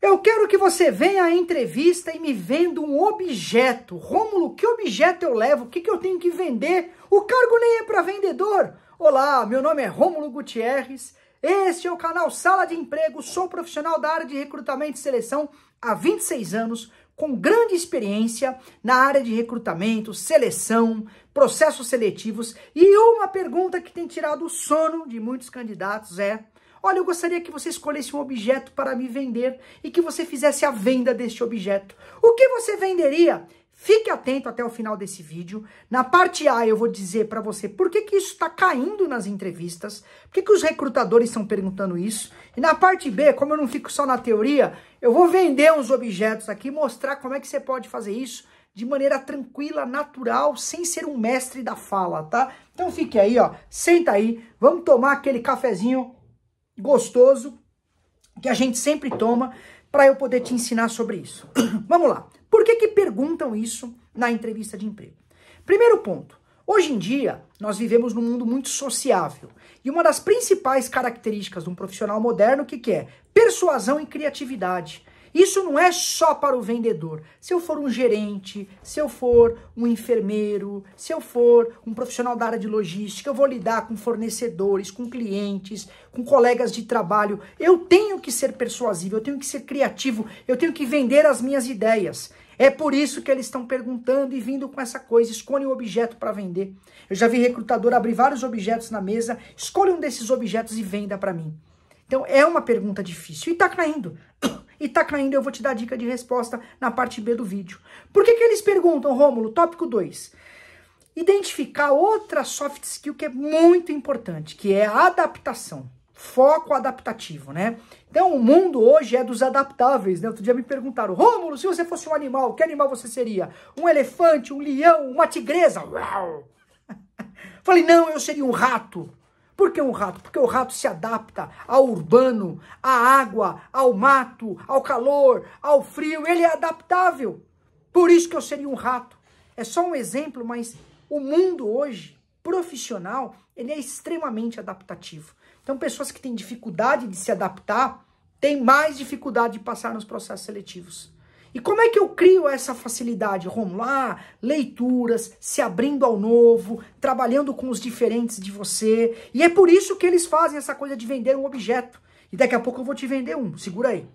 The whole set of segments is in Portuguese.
Eu quero que você venha à entrevista e me venda um objeto. Rômulo, que objeto eu levo? O que, que eu tenho que vender? O cargo nem é para vendedor. Olá, meu nome é Rômulo Gutierrez. Este é o canal Sala de Emprego. Sou profissional da área de recrutamento e seleção há 26 anos, com grande experiência na área de recrutamento, seleção, processos seletivos. E uma pergunta que tem tirado o sono de muitos candidatos é: Olha, eu gostaria que você escolhesse um objeto para me vender e que você fizesse a venda deste objeto. O que você venderia? Fique atento até o final desse vídeo. Na parte A eu vou dizer para você por que, que isso está caindo nas entrevistas, por que, que os recrutadores estão perguntando isso. E na parte B, como eu não fico só na teoria, eu vou vender uns objetos aqui, mostrar como é que você pode fazer isso de maneira tranquila, natural, sem ser um mestre da fala, tá? Então fique aí, ó, senta aí, vamos tomar aquele cafezinho gostoso que a gente sempre toma para eu poder te ensinar sobre isso. Vamos lá. Por que que perguntam isso na entrevista de emprego? Primeiro ponto. Hoje em dia, nós vivemos num mundo muito sociável. E uma das principais características de um profissional moderno, o que, que é? Persuasão e criatividade. Isso não é só para o vendedor. Se eu for um gerente, se eu for um enfermeiro, se eu for um profissional da área de logística, eu vou lidar com fornecedores, com clientes, com colegas de trabalho. Eu tenho que ser persuasivo, eu tenho que ser criativo, eu tenho que vender as minhas ideias. É por isso que eles estão perguntando e vindo com essa coisa. Escolhe um objeto para vender. Eu já vi recrutador abrir vários objetos na mesa. Escolha um desses objetos e venda para mim. Então é uma pergunta difícil e está caindo. E tá caindo, eu vou te dar dica de resposta na parte B do vídeo. Por que, que eles perguntam, Rômulo? Tópico 2. Identificar outra soft skill que é muito importante, que é a adaptação. Foco adaptativo, né? Então, o mundo hoje é dos adaptáveis, né? Outro dia me perguntaram, Rômulo, se você fosse um animal, que animal você seria? Um elefante, um leão, uma tigresa? Uau! Falei, não, eu seria um rato. Por que um rato? Porque o rato se adapta ao urbano, à água, ao mato, ao calor, ao frio. Ele é adaptável. Por isso que eu seria um rato. É só um exemplo, mas o mundo hoje profissional, ele é extremamente adaptativo. Então, pessoas que têm dificuldade de se adaptar têm mais dificuldade de passar nos processos seletivos. E como é que eu crio essa facilidade, Romulo? Ah, leituras, se abrindo ao novo, trabalhando com os diferentes de você. E é por isso que eles fazem essa coisa de vender um objeto. E daqui a pouco eu vou te vender um, segura aí.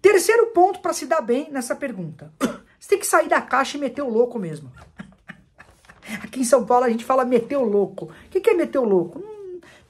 Terceiro ponto para se dar bem nessa pergunta. Você tem que sair da caixa e meter o louco mesmo. Aqui em São Paulo a gente fala meter o louco. O que é meter o louco?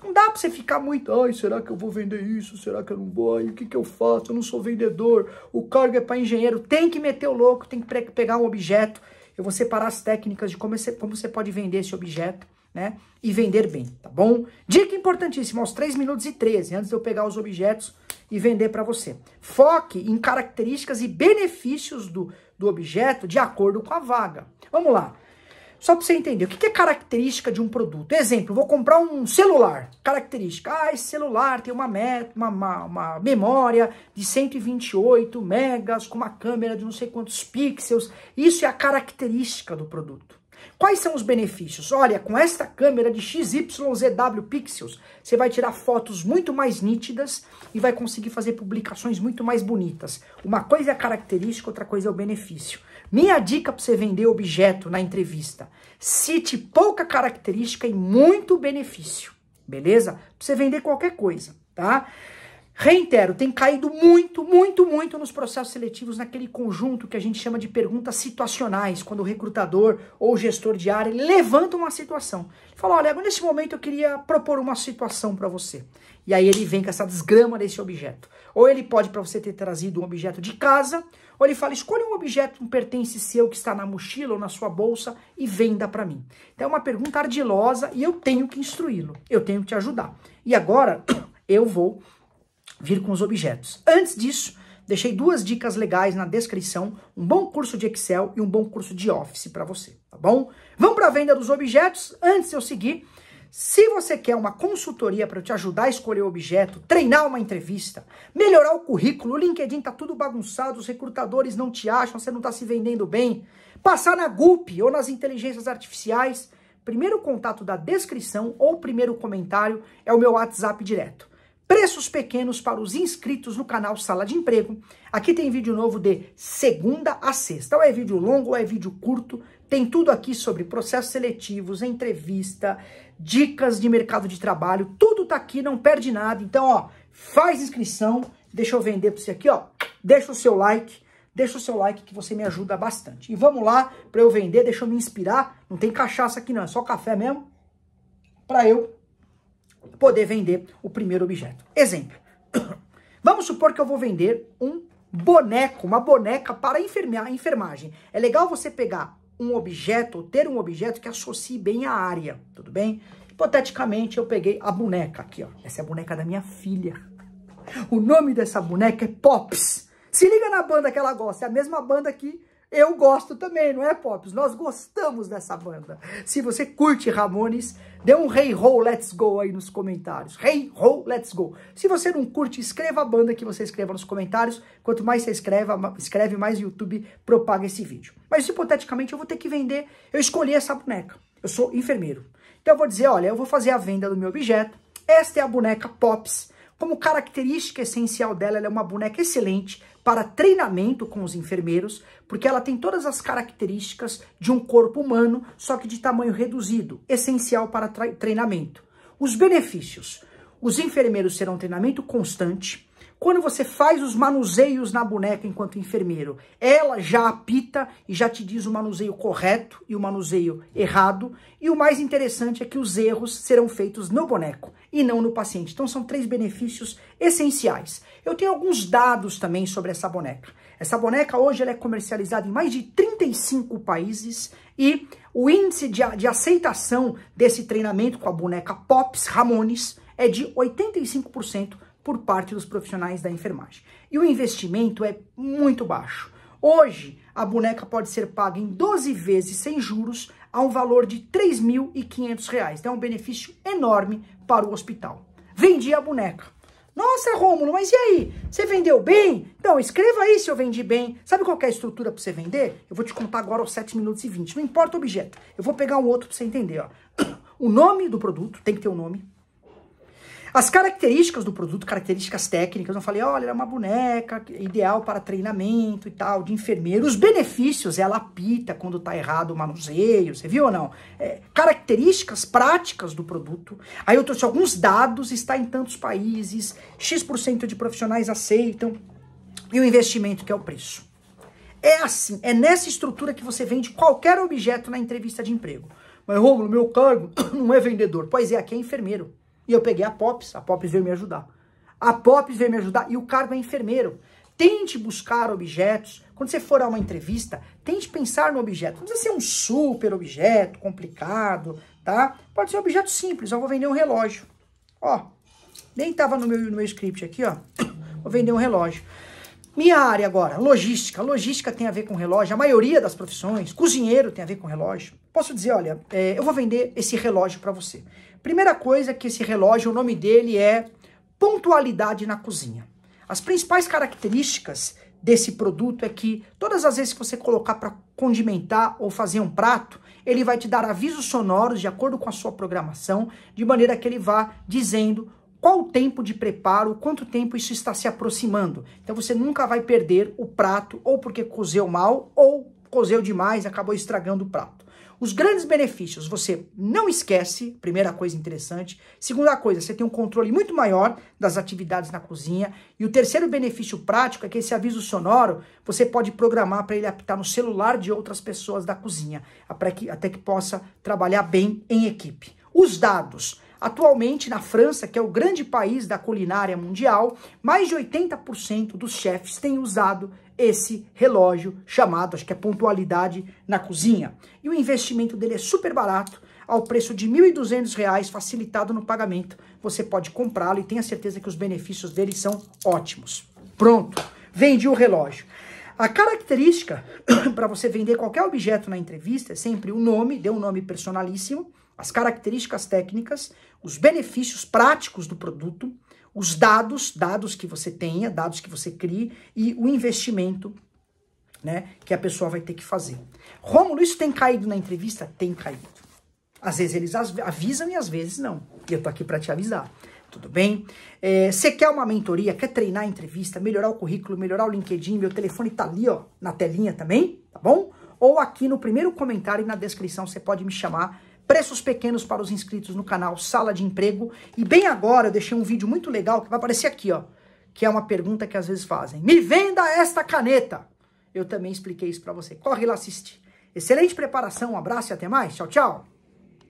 Não dá para você ficar muito, ai, será que eu vou vender isso? Será que eu não vou? Ai, o que, que eu faço? Eu não sou vendedor. O cargo é para engenheiro. Tem que meter o louco, tem que pegar um objeto. Eu vou separar as técnicas de como você, como você pode vender esse objeto, né? E vender bem, tá bom? Dica importantíssima, aos 3 minutos e 13, antes de eu pegar os objetos e vender para você. Foque em características e benefícios do, do objeto de acordo com a vaga. Vamos lá. Só para você entender, o que é característica de um produto? Exemplo, vou comprar um celular. Característica, ah, esse celular tem uma, met uma, uma, uma memória de 128 megas, com uma câmera de não sei quantos pixels. Isso é a característica do produto. Quais são os benefícios? Olha, com esta câmera de XYZW pixels, você vai tirar fotos muito mais nítidas e vai conseguir fazer publicações muito mais bonitas. Uma coisa é a característica, outra coisa é o benefício. Minha dica para você vender objeto na entrevista: cite pouca característica e muito benefício, beleza? Para você vender qualquer coisa, tá? Reitero, tem caído muito, muito, muito nos processos seletivos naquele conjunto que a gente chama de perguntas situacionais, quando o recrutador ou o gestor de área levanta uma situação. Ele fala, olha, nesse momento eu queria propor uma situação para você. E aí ele vem com essa desgrama desse objeto. Ou ele pode para você ter trazido um objeto de casa, ou ele fala, escolha um objeto que um pertence seu que está na mochila ou na sua bolsa e venda para mim. Então é uma pergunta ardilosa e eu tenho que instruí-lo, eu tenho que te ajudar. E agora eu vou vir com os objetos. Antes disso, deixei duas dicas legais na descrição, um bom curso de Excel e um bom curso de Office para você, tá bom? Vamos para a venda dos objetos. Antes de eu seguir, se você quer uma consultoria para te ajudar a escolher o objeto, treinar uma entrevista, melhorar o currículo, o LinkedIn tá tudo bagunçado, os recrutadores não te acham, você não está se vendendo bem, passar na GUP ou nas inteligências artificiais, primeiro contato da descrição ou primeiro comentário é o meu WhatsApp direto. Preços pequenos para os inscritos no canal Sala de Emprego. Aqui tem vídeo novo de segunda a sexta. Ou é vídeo longo ou é vídeo curto. Tem tudo aqui sobre processos seletivos, entrevista, dicas de mercado de trabalho. Tudo tá aqui, não perde nada. Então, ó, faz inscrição. Deixa eu vender para você aqui, ó. Deixa o seu like. Deixa o seu like que você me ajuda bastante. E vamos lá para eu vender, deixa eu me inspirar. Não tem cachaça aqui não, é só café mesmo. Para eu poder vender o primeiro objeto. Exemplo. Vamos supor que eu vou vender um boneco, uma boneca para enfermar, enfermagem. É legal você pegar um objeto, ter um objeto que associe bem a área, tudo bem? Hipoteticamente, eu peguei a boneca aqui, ó. Essa é a boneca da minha filha. O nome dessa boneca é Pops. Se liga na banda que ela gosta, é a mesma banda que eu gosto também, não é, Pops? Nós gostamos dessa banda. Se você curte Ramones, dê um Hey Ho, Let's Go aí nos comentários. Hey Ho, Let's Go. Se você não curte, escreva a banda que você escreva nos comentários. Quanto mais você escreva, escreve, mais o YouTube propaga esse vídeo. Mas hipoteticamente eu vou ter que vender. Eu escolhi essa boneca. Eu sou enfermeiro. Então eu vou dizer, olha, eu vou fazer a venda do meu objeto. Esta é a boneca Pops como característica essencial dela, ela é uma boneca excelente para treinamento com os enfermeiros, porque ela tem todas as características de um corpo humano, só que de tamanho reduzido, essencial para treinamento. Os benefícios. Os enfermeiros serão treinamento constante, quando você faz os manuseios na boneca enquanto enfermeiro, ela já apita e já te diz o manuseio correto e o manuseio errado. E o mais interessante é que os erros serão feitos no boneco e não no paciente. Então são três benefícios essenciais. Eu tenho alguns dados também sobre essa boneca. Essa boneca hoje ela é comercializada em mais de 35 países e o índice de, de aceitação desse treinamento com a boneca Pops Ramones é de 85% por parte dos profissionais da enfermagem. E o investimento é muito baixo. Hoje, a boneca pode ser paga em 12 vezes sem juros a um valor de R$ 3.500. Então, é um benefício enorme para o hospital. Vendi a boneca. Nossa, Rômulo, mas e aí? Você vendeu bem? Então, escreva aí se eu vendi bem. Sabe qual é a estrutura para você vender? Eu vou te contar agora aos 7 minutos e 20. Não importa o objeto. Eu vou pegar um outro para você entender. Ó. O nome do produto, tem que ter um nome as características do produto, características técnicas, eu falei, olha, é uma boneca ideal para treinamento e tal, de enfermeiro. Os benefícios, ela apita quando tá errado o manuseio, você viu ou não? É, características práticas do produto. Aí eu trouxe alguns dados, está em tantos países, X% de profissionais aceitam, e o investimento, que é o preço. É assim, é nessa estrutura que você vende qualquer objeto na entrevista de emprego. Mas, Romulo, meu cargo não é vendedor. Pois é, aqui é enfermeiro. E eu peguei a Pops, a Pops veio me ajudar. A Pops veio me ajudar e o cargo é enfermeiro. Tente buscar objetos. Quando você for a uma entrevista, tente pensar no objeto. Não precisa ser um super objeto complicado, tá? Pode ser um objeto simples. Eu vou vender um relógio. Ó, nem tava no meu, no meu script aqui, ó. Vou vender um relógio. Minha área agora, logística. Logística tem a ver com relógio. A maioria das profissões, cozinheiro tem a ver com relógio. Posso dizer, olha, é, eu vou vender esse relógio para você. Primeira coisa que esse relógio, o nome dele é pontualidade na cozinha. As principais características desse produto é que todas as vezes que você colocar para condimentar ou fazer um prato, ele vai te dar avisos sonoros de acordo com a sua programação, de maneira que ele vá dizendo qual o tempo de preparo, quanto tempo isso está se aproximando. Então você nunca vai perder o prato ou porque cozeu mal ou cozeu demais, acabou estragando o prato. Os grandes benefícios, você não esquece, primeira coisa interessante. Segunda coisa, você tem um controle muito maior das atividades na cozinha. E o terceiro benefício prático é que esse aviso sonoro você pode programar para ele apitar no celular de outras pessoas da cozinha, até que possa trabalhar bem em equipe. Os dados. Atualmente, na França, que é o grande país da culinária mundial, mais de 80% dos chefes têm usado esse relógio chamado, acho que é pontualidade na cozinha. E o investimento dele é super barato, ao preço de R$ 1.200, facilitado no pagamento. Você pode comprá-lo e tenha certeza que os benefícios dele são ótimos. Pronto, vendi o relógio. A característica para você vender qualquer objeto na entrevista é sempre o nome, dê um nome personalíssimo, as características técnicas, os benefícios práticos do produto, os dados, dados que você tenha, dados que você crie e o investimento né, que a pessoa vai ter que fazer. Romulo, isso tem caído na entrevista? Tem caído. Às vezes eles avisam e às vezes não. E eu tô aqui para te avisar. Tudo bem? É, você quer uma mentoria, quer treinar a entrevista, melhorar o currículo, melhorar o LinkedIn? Meu telefone tá ali, ó, na telinha também, tá bom? Ou aqui no primeiro comentário e na descrição você pode me chamar preços pequenos para os inscritos no canal Sala de Emprego. E bem agora eu deixei um vídeo muito legal que vai aparecer aqui, ó, que é uma pergunta que às vezes fazem. Me venda esta caneta. Eu também expliquei isso para você. Corre lá assistir. Excelente preparação, um abraço e até mais. Tchau, tchau.